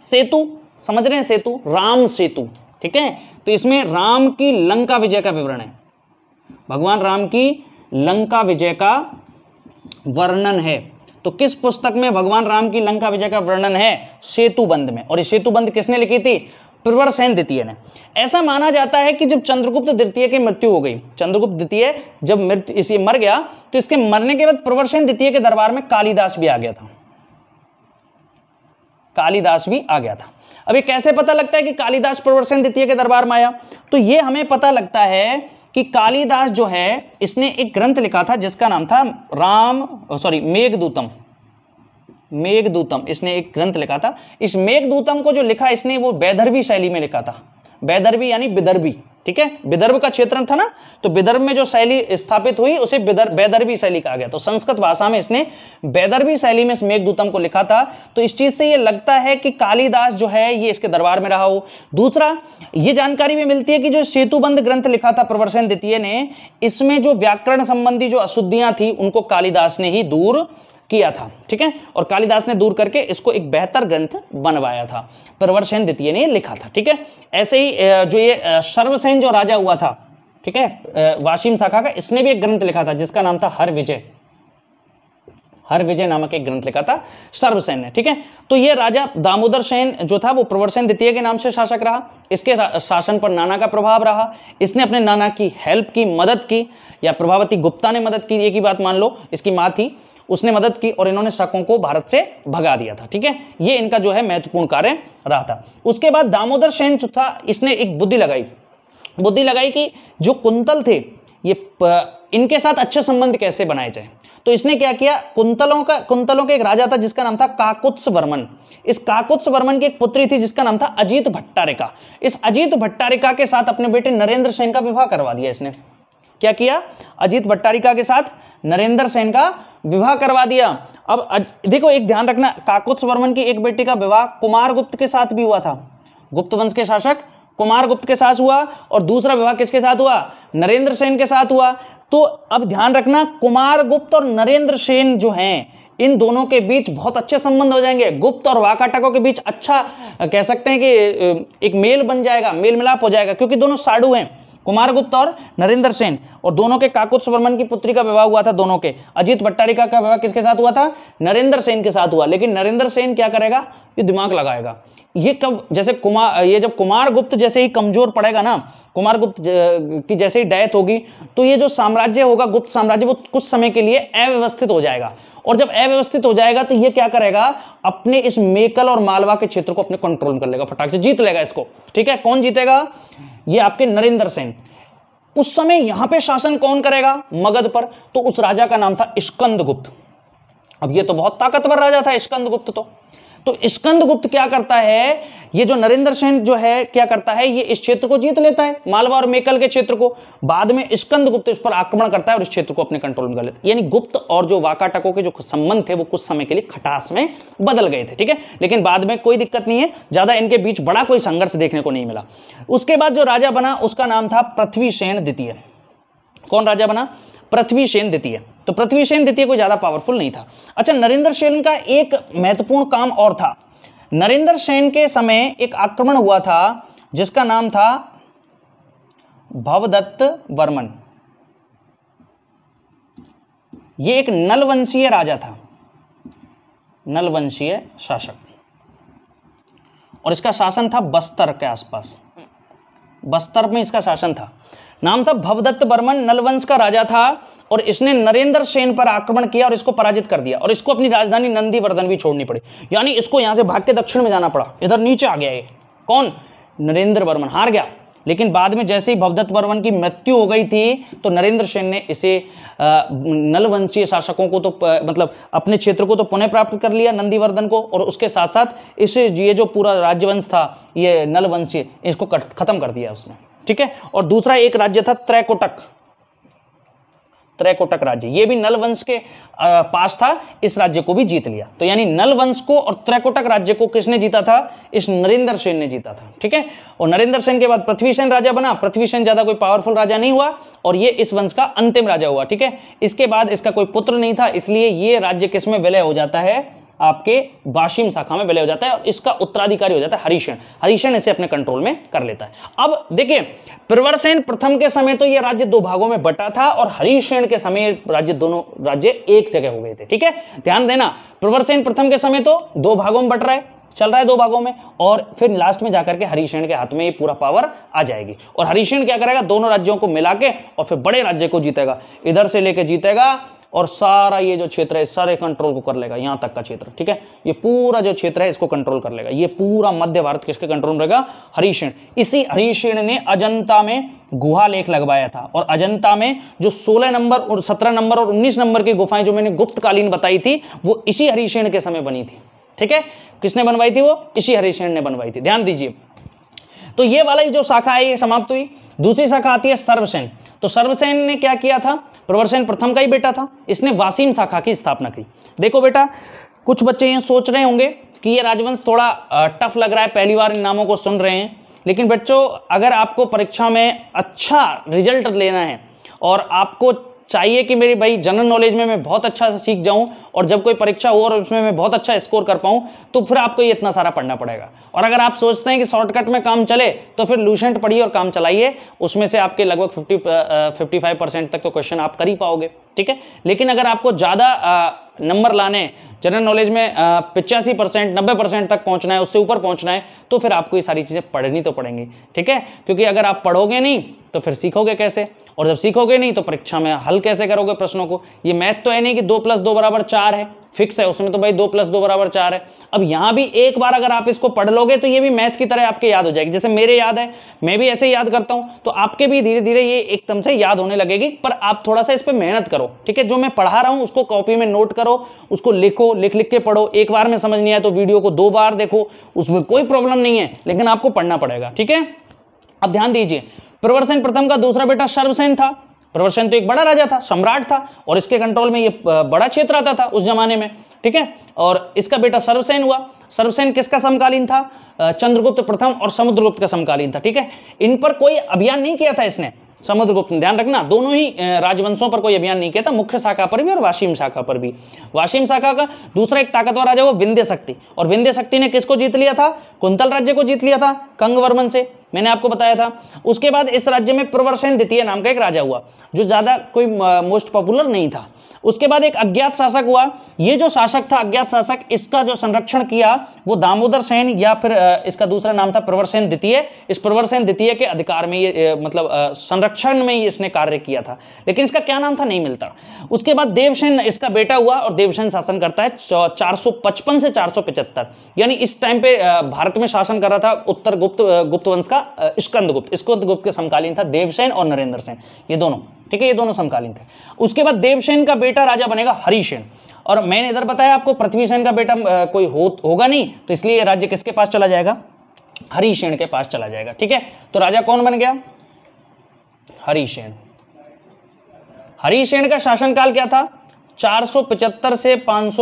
सेतु समझ रहे हैं सेतु राम सेतु ठीक है तो इसमें राम की लंका विजय का विवरण है भगवान राम की लंका विजय का वर्णन है तो किस पुस्तक में भगवान राम की लंका विजय का वर्णन है सेतुबंध में और ये किसने लिखी थी प्रवर सेन द्वितीय ने ऐसा माना जाता है कि जब चंद्रगुप्त द्वितीय की मृत्यु हो गई चंद्रगुप्त द्वितीय जब मृत्यु इसे मर गया तो इसके मरने के बाद प्रवर सेन द्वितीय के दरबार में कालिदास भी आ गया था कालिदास भी आ गया था अब ये कैसे पता लगता है कि कालिदास प्रवर सेन द्वितीय के दरबार में आया तो ये हमें पता लगता है कि कालिदास जो है इसने एक ग्रंथ लिखा था जिसका नाम था राम सॉरी मेघदूतम मेघदूतम इसने एक ग्रंथ लिखा था इस मेघदूतम को जो लिखा इसने वो वैदर्भी शैली में लिखा था वैदर्भी यानी बिदरवी ठीक है विदर्भ का क्षेत्र था ना तो विदर्भ में जो शैली स्थापित हुई उसे वैदर्भी शैली कहा गया तो संस्कृत भाषा में इसने वैदर्भी शैली में मेघदूतम को लिखा था तो इस चीज से यह लगता है कि कालिदास जो है ये इसके दरबार में रहा हो दूसरा ये जानकारी भी मिलती है कि जो सेतुबंध ग्रंथ लिखा था प्रवर्सन द्वितीय ने इसमें जो व्याकरण संबंधी जो अशुद्धियां थी उनको कालिदास ने ही दूर किया था ठीक है और कालिदास ने दूर करके इसको एक बेहतर ग्रंथ बनवाया था प्रवरसेन द्वितीय ने लिखा था ठीक है ऐसे ही जो ये सर्वसेन जो राजा हुआ था ठीक है वाशिम शाखा का इसने भी एक ग्रंथ लिखा था जिसका नाम था हर विजय हर विजय नामक एक ग्रंथ लिखा था सर्वसेन ने ठीक है तो ये राजा दामोदर सेन जो था वो प्रवरसेन द्वितीय के नाम से शासक रहा इसके शासन पर नाना का प्रभाव रहा इसने अपने नाना की हेल्प की मदद की या प्रभावती गुप्ता ने मदद की एक की बात मान लो इसकी माँ थी उसने मदद की और इन्होंने शकों को भारत से भगा दिया था ठीक है ये इनका जो है महत्वपूर्ण कार्य रहा था उसके बाद दामोदर सेन जो था इसने एक बुद्धि लगाई बुद्धि लगाई कि जो कुंतल थे ये इनके साथ अच्छे संबंध कैसे बनाए जाए तो इसने क्या किया कुंतलों का कुंतलों के एक राजा था जिसका नाम था काकुत्स वर्मन इस काकुत्स वर्मन की एक पुत्री थी जिसका नाम था अजीत भट्टारिका इस अजीत भट्टारिका के साथ अपने बेटे नरेंद्र सेन का विवाह करवा दिया इसने क्या किया अजीत भट्टारिका के साथ नरेंद्र सेन का विवाह करवा दिया अब अज... देखो एक ध्यान रखना काकुत वर्मन की एक बेटी का विवाह कुमार गुप्त के साथ भी हुआ था गुप्त वंश के शासक कुमार गुप्त के साथ हुआ और दूसरा विवाह किसके साथ हुआ नरेंद्र सेन के साथ हुआ तो अब ध्यान रखना कुमार गुप्त और नरेंद्र सेन जो हैं इन दोनों के बीच बहुत अच्छे संबंध हो जाएंगे गुप्त और वाकाटकों के बीच अच्छा कह सकते हैं कि एक मेल बन जाएगा मेल मिलाप हो जाएगा क्योंकि दोनों साड़ू हैं कुमार गुप्त और नरेंद्र सेन और दोनों के काकुत सुब्रमण की पुत्री का विवाह हुआ था दोनों के अजीत भट्टारिका का विवाह किसके साथ हुआ था नरेंद्र सेन के साथ हुआ लेकिन नरेंद्र सेन क्या करेगा ये दिमाग लगाएगा ये कब जैसे कुमार ये जब कुमार गुप्त जैसे ही कमजोर पड़ेगा ना कुमार गुप्त की जैसे ही डेथ होगी तो ये जो साम्राज्य होगा गुप्त साम्राज्य वो कुछ समय के लिए अव्यवस्थित हो जाएगा और जब अव्यवस्थित हो जाएगा तो ये क्या करेगा अपने इस मेकल और मालवा के क्षेत्र को अपने कंट्रोल कर लेगा फटाक से जीत लेगा इसको ठीक है कौन जीतेगा ये आपके नरेंद्र सेन उस समय यहां पे शासन कौन करेगा मगध पर तो उस राजा का नाम था स्कंद गुप्त अब ये तो बहुत ताकतवर राजा था स्कंद गुप्त तो तो स्कंद गुप्त क्या करता है ये जो नरेंद्र सेन जो है क्या करता है ये इस क्षेत्र को जीत लेता है मालवा और मेकल के क्षेत्र को बाद में स्कंद गुप्त इस पर आक्रमण करता है और इस क्षेत्र को अपने कंट्रोल में कर लेता है यानी गुप्त और जो वाकाटकों के जो संबंध थे वो कुछ समय के लिए खटास में बदल गए थे ठीक है लेकिन बाद में कोई दिक्कत नहीं है ज्यादा इनके बीच बड़ा कोई संघर्ष देखने को नहीं मिला उसके बाद जो राजा बना उसका नाम था पृथ्वी सेन द्वितीय कौन राजा बना पृथ्वी सेन द्वितीय तो पृथ्वी सेन द्वितीय कोई ज़्यादा पावरफुल नहीं था अच्छा नरेंद्र सेन का एक महत्वपूर्ण काम और था नरेंद्र सेन के समय एक आक्रमण हुआ था जिसका नाम था भवदत्त वर्मन ये एक नलवंशीय राजा था नलवंशीय शासक और इसका शासन था बस्तर के आसपास बस्तर में इसका शासन था नाम था भवदत्त बर्मन नलवंश का राजा था और इसने नरेंद्र सेन पर आक्रमण किया और इसको पराजित कर दिया और इसको अपनी राजधानी नंदीवर्धन भी छोड़नी पड़ी यानी इसको यहां से भाग के दक्षिण में जाना पड़ा इधर नीचे आ गया ये कौन नरेंद्र बर्मन हार गया लेकिन बाद में जैसे ही भवदत्त वर्मन की मृत्यु हो गई थी तो नरेंद्र सेन ने इसे नलवंशीय शासकों को तो मतलब अपने क्षेत्र को तो पुनः प्राप्त कर लिया नंदीवर्धन को और उसके साथ साथ इसे ये जो पूरा राज्यवंश था ये नलवंशीय इसको खत्म कर दिया उसने ठीक है और दूसरा एक राज्य था त्रैकोटक त्रैकोटक राज्य ये भी नल वंश के पास था इस राज्य को भी जीत लिया तो यानी नल वंश को और त्रैकोटक राज्य को किसने जीता था इस नरेंद्र सेन ने जीता था ठीक है और नरेंद्र सेन के बाद पृथ्वी सेन राजा बना पृथ्वी सेन ज्यादा कोई पावरफुल राजा नहीं हुआ और ये इस वंश का अंतिम राजा हुआ ठीक है इसके बाद इसका कोई पुत्र नहीं था इसलिए ये राज्य किसमें विलय हो जाता है आपके वाशिम शाखा में विलय हो जाता है और इसका उत्तराधिकारी हो जाता है हरिशण हरिशण इसे अपने कंट्रोल में कर लेता है अब देखिए प्रवरसेन प्रथम के समय तो यह राज्य दो भागों में बटा था और हरिशण के समय राज्य दोनों राज्य एक जगह हो गए थे ठीक है ध्यान देना प्रवरसेन प्रथम के समय तो दो भागों में बट रहा है चल रहा है दो भागों में और फिर लास्ट में जाकर के हरिशेन के हाथ में ये पूरा पावर आ जाएगी और हरिशेन क्या करेगा दोनों राज्यों को मिला के और फिर बड़े राज्य को जीतेगा इधर से लेके जीतेगा और सारा ये जो क्षेत्र है सारे कंट्रोल को कर लेगा यहां तक का क्षेत्र ठीक है ये पूरा जो क्षेत्र है इसको कंट्रोल कर लेगा ये पूरा मध्य भारत किसके कंट्रोल में रहेगा हरिशेण इसी हरिशेण ने अजंता में गुहा लेख लगवाया था और अजंता में जो 16 नंबर और 17 नंबर और 19 नंबर की गुफाएं जो मैंने गुप्तकालीन बताई थी वो इसी हरिशेण के समय बनी थी ठीक है किसने बनवाई थी वो इसी हरिशेण ने बनवाई थी ध्यान दीजिए तो ये वाला जो शाखा है ये समाप्त हुई दूसरी शाखा आती है सर्वसेन तो सर्वसेन ने क्या किया था प्रवरसेन प्रथम का ही बेटा था इसने वासीम शाखा की स्थापना की देखो बेटा कुछ बच्चे ये सोच रहे होंगे कि ये राजवंश थोड़ा टफ लग रहा है पहली बार इन नामों को सुन रहे हैं लेकिन बच्चों अगर आपको परीक्षा में अच्छा रिजल्ट लेना है और आपको चाहिए कि मेरी भाई जनरल नॉलेज में मैं बहुत अच्छा से सीख जाऊं और जब कोई परीक्षा हो और उसमें मैं बहुत अच्छा स्कोर कर पाऊं तो फिर आपको ये इतना सारा पढ़ना पड़ेगा और अगर आप सोचते हैं कि शॉर्टकट में काम चले तो फिर लूसेंट पढ़िए और काम चलाइए उसमें से आपके लगभग फिफ्टी फिफ्टी तक तो क्वेश्चन आप कर ही पाओगे ठीक है लेकिन अगर आपको ज़्यादा नंबर लाने जनरल नॉलेज में पिचासी परसेंट नब्बे परसेंट तक पहुंचना है उससे ऊपर पहुंचना है तो फिर आपको ये सारी चीज़ें पढ़नी तो पड़ेंगी ठीक है क्योंकि अगर आप पढ़ोगे नहीं तो फिर सीखोगे कैसे और जब सीखोगे नहीं तो परीक्षा में हल कैसे करोगे प्रश्नों को ये मैथ तो है नहीं कि दो प्लस दो बराबर चार है फिक्स है उसमें तो भाई दो प्लस दो बराबर चार है अब यहाँ भी एक बार अगर आप इसको पढ़ लोगे तो ये भी मैथ की तरह आपके याद हो जाएगी जैसे मेरे याद है मैं भी ऐसे याद करता हूँ तो आपके भी धीरे धीरे ये एकदम से याद होने लगेगी पर आप थोड़ा सा इस पर मेहनत करो ठीक है जो मैं पढ़ा रहा हूँ उसको कॉपी में नोट करो उसको लिखो लिख लिख के पढ़ो एक बार में समझ नहीं आया तो वीडियो को दो बार देखो उसमें कोई प्रॉब्लम नहीं है लेकिन आपको पढ़ना पड़ेगा ठीक है अब ध्यान दीजिए प्रवरसेन प्रथम का दूसरा बेटा सर्वसेन था प्रवरसेन तो एक बड़ा राजा था सम्राट था और इसके कंट्रोल में ये बड़ा क्षेत्र आता था उस जमाने में ठीक है और इसका बेटा सर्वसेन हुआ सर्वसेन किसका समकालीन था चंद्रगुप्त प्रथम और समुद्रगुप्त का समकालीन था ठीक है इन पर कोई अभियान नहीं किया था इसने समुद्रगुप्त ध्यान रखना दोनों ही राजवंशों पर कोई अभियान नहीं किया था मुख्य शाखा पर भी और वाशिम शाखा पर भी वाशिम शाखा का दूसरा एक ताकतवर राजा वो विंध्य शक्ति और विंध्य शक्ति ने किसको जीत लिया था कुंतल राज्य को जीत लिया था कंगवर्मन से मैंने आपको बताया था उसके बाद इस राज्य में प्रवरसेन द्वितीय नाम का एक राजा हुआ जो ज़्यादा कोई मोस्ट पॉपुलर नहीं था उसके बाद एक अज्ञात शासक हुआ ये जो शासक था अज्ञात शासक इसका जो संरक्षण किया वो दामोदर सेन या फिर इसका दूसरा नाम था प्रवरसेन द्वितीय इस प्रवरसेन द्वितीय के अधिकार में ये मतलब संरक्षण में इसने कार्य किया था लेकिन इसका क्या नाम था नहीं मिलता उसके बाद देवसेन इसका बेटा हुआ और देवसेन शासन करता है चार से चार यानी इस टाइम पे भारत में शासन कर रहा था उत्तर गुप्त गुप्त वंश का था स्कंद गुप्त के समकालीन था देवसेन और नरेंद्र सेन ये दोनों ठीक है ये दोनों समकालीन थे उसके बाद देवसेन का बेटा राजा बनेगा हरिसेन और मैंने इधर बताया आपको पृथ्वी सेन का बेटा कोई हो होगा नहीं तो इसलिए राज्य किसके पास चला जाएगा हरिसेन के पास चला जाएगा ठीक है तो राजा कौन बन गया हरिसेन हरिसेन का शासनकाल क्या था चार से पांच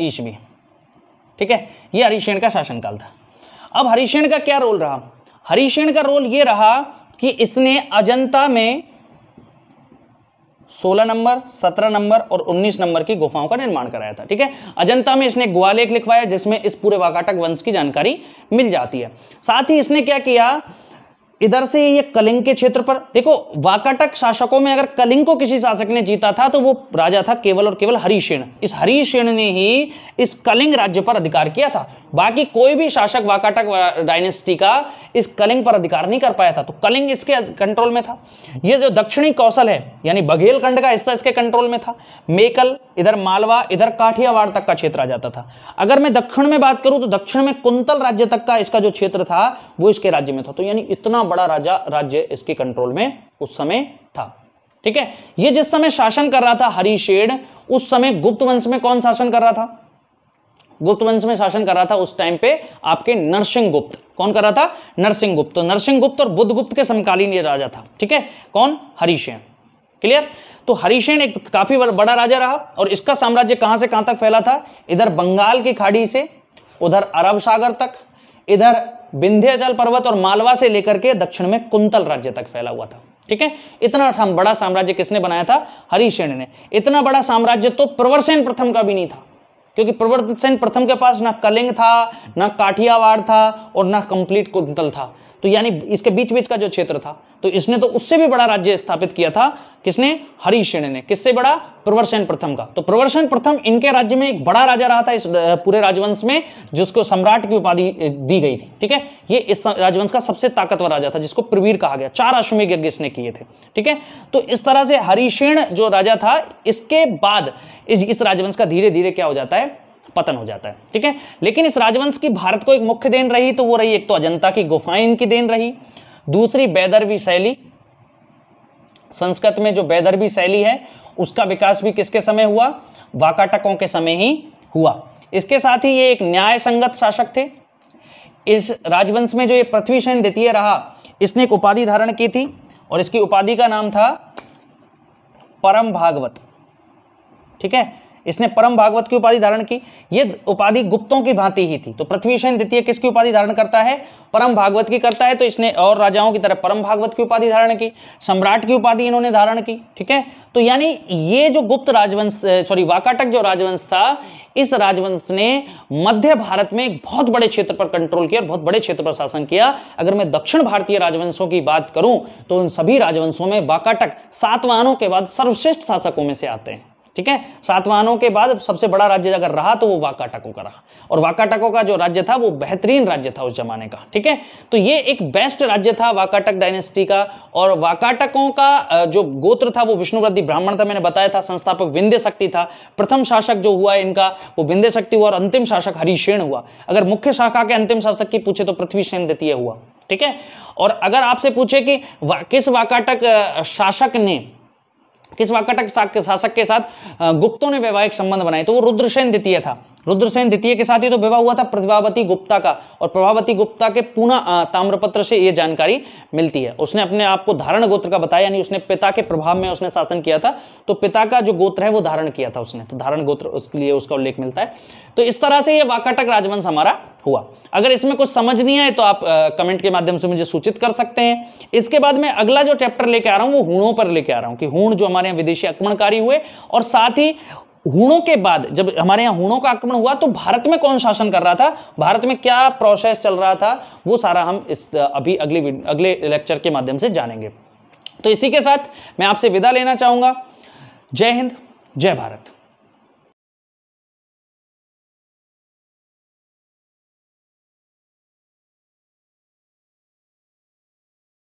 ईस्वी ठीक है ये हरिसेन का शासनकाल था अब हरिशेन का क्या रोल रहा हरीशेण का रोल ये रहा कि इसने अजंता में 16 नंबर 17 नंबर और 19 नंबर की गुफाओं का निर्माण कराया था ठीक है अजंता में इसने ग्वालेख लिखवाया जिसमें इस पूरे वाकाटक वंश की जानकारी मिल जाती है साथ ही इसने क्या किया इधर से ये कलिंग के क्षेत्र पर देखो वाकाटक शासकों में अगर कलिंग को किसी शासक ने जीता था तो वो राजा था केवल और केवल हरिशेण इस हरिशेण ने ही इस कलिंग राज्य पर अधिकार किया था बाकी कोई भी शासक वाकाटक डायनेस्टी का इस कलिंग पर अधिकार नहीं कर पाया था तो कलिंग इसके कंट्रोल में था ये जो दक्षिणी कौशल है यानी बघेलखंड का हिस्सा इसके कंट्रोल में था मेकल इधर मालवा इधर काठियावाड़ तक का क्षेत्र आ जाता था अगर मैं दक्षिण में बात करूं तो दक्षिण में कुंतल राज्य तक का इसका जो क्षेत्र था वो इसके राज्य में था तो यानी इतना बड़ा राजा राज्य इसके कंट्रोल में उस समय था ठीक है ये जिस समय शासन कर रहा था हरिशेड उस समय गुप्त वंश में कौन शासन कर रहा था गुप्त वंश में शासन कर रहा था उस टाइम पे आपके नरसिंह गुप्त कौन कर रहा था नरसिंह गुप्त तो नरसिंह गुप्त और बुद्ध गुप्त के समकालीन ये राजा था ठीक है कौन हरिशेण क्लियर तो हरिशेण एक काफी बड़ा राजा रहा और इसका साम्राज्य कहां से कहां तक फैला था इधर बंगाल की खाड़ी से उधर अरब सागर तक इधर विंध्याचल पर्वत और मालवा से लेकर के दक्षिण में कुंतल राज्य तक फैला हुआ था ठीक है इतना बड़ा साम्राज्य किसने बनाया था हरिशेण ने इतना बड़ा साम्राज्य तो प्रवरसेन प्रथम का भी नहीं था क्योंकि प्रवरसेन प्रथम के पास ना कलिंग था ना काठियावाड़ था और ना कंप्लीट कुंतल था तो यानी इसके बीच बीच का जो क्षेत्र था तो इसने तो उससे भी बड़ा राज्य स्थापित किया था किसने हरिशेण ने किससे बड़ा प्रवर्षन प्रथम का तो प्रवर्षण प्रथम इनके राज्य में एक बड़ा राजा रहा था इस पूरे राजवंश में जिसको सम्राट की उपाधि दी गई थी ठीक है ये इस राजवंश का सबसे ताकतवर राजा था जिसको प्रवीर कहा गया चार अश्वमे यज्ञ इसने किए थे ठीक है तो इस तरह से हरिशेण जो राजा था इसके बाद इस, इस राजवंश का धीरे धीरे क्या हो जाता है पतन हो जाता है ठीक है लेकिन इस राजवंश की भारत को एक मुख्य देन रही तो वो रही एक तो अजंता की गुफाएं इनकी देन रही दूसरी बैदरवी शैली संस्कृत में जो बैदरवी शैली है उसका विकास भी किसके समय हुआ वाकाटकों के समय ही हुआ इसके साथ ही ये एक न्याय संगत शासक थे इस राजवंश में जो ये पृथ्वी सेन द्वितीय रहा इसने एक उपाधि धारण की थी और इसकी उपाधि का नाम था परम भागवत ठीक है इसने परम भागवत की उपाधि धारण की ये उपाधि गुप्तों की भांति ही थी तो पृथ्वी सेन द्वितीय किसकी उपाधि धारण करता है परम भागवत की करता है तो इसने और राजाओं की तरह परम भागवत की उपाधि धारण की सम्राट की उपाधि इन्होंने धारण की ठीक है तो यानी ये जो गुप्त राजवंश सॉरी वाकाटक जो राजवंश था इस राजवंश ने मध्य भारत में एक बहुत बड़े क्षेत्र पर कंट्रोल किया और बहुत बड़े क्षेत्र पर शासन किया अगर मैं दक्षिण भारतीय राजवंशों की बात करूं तो उन सभी राजवंशों में वाकाटक सातवाहनों के बाद सर्वश्रेष्ठ शासकों में से आते हैं ठीक है सातवाहनों के बाद सबसे बड़ा राज्य अगर रहा तो वो वाकाटकों का रहा और वाकाटकों का जो राज्य था वो बेहतरीन राज्य था उस जमाने का ठीक है तो ये एक बेस्ट राज्य था वाकाटक डायनेस्टी का और वाकाटकों का जो गोत्र था वो विष्णुवृद्धि ब्राह्मण था मैंने बताया था संस्थापक विंध्य शक्ति था प्रथम शासक जो हुआ इनका वो विंध्य शक्ति हुआ और अंतिम शासक हरिशेण हुआ अगर मुख्य शाखा के अंतिम शासक की पूछे तो पृथ्वी सेन द्वितीय हुआ ठीक है और अगर आपसे पूछे कि वा, किस वाकाटक शासक ने किस वाकटक शासक के साथ गुप्तों ने वैवाहिक संबंध बनाए तो वो रुद्रसेन द्वितीय था रुद्रसेन द्वितीय के साथ ही तो विवाह हुआ था प्रभावती गुप्ता का और प्रभावती गुप्ता के पुनः ताम्रपत्र से ये जानकारी मिलती है उसने अपने आप को धारण गोत्र का बताया यानी उसने पिता के प्रभाव में उसने शासन किया था तो पिता का जो गोत्र है वो धारण किया था उसने तो धारण गोत्र उसके लिए उसका उल्लेख मिलता है तो इस तरह से ये वाकाटक राजवंश हमारा हुआ अगर इसमें कुछ समझ नहीं आए तो आप कमेंट के माध्यम से मुझे सूचित कर सकते हैं इसके बाद में अगला जो चैप्टर लेके आ रहा हूँ वो हूणों पर लेके आ रहा हूँ कि हूण जो हमारे यहाँ विदेशी आक्रमणकारी हुए और साथ ही हुणों के बाद जब हमारे यहां हुणों का आक्रमण हुआ तो भारत में कौन शासन कर रहा था भारत में क्या प्रोसेस चल रहा था वो सारा हम इस अभी अगले अगले लेक्चर के माध्यम से जानेंगे तो इसी के साथ मैं आपसे विदा लेना चाहूंगा जय हिंद जय भारत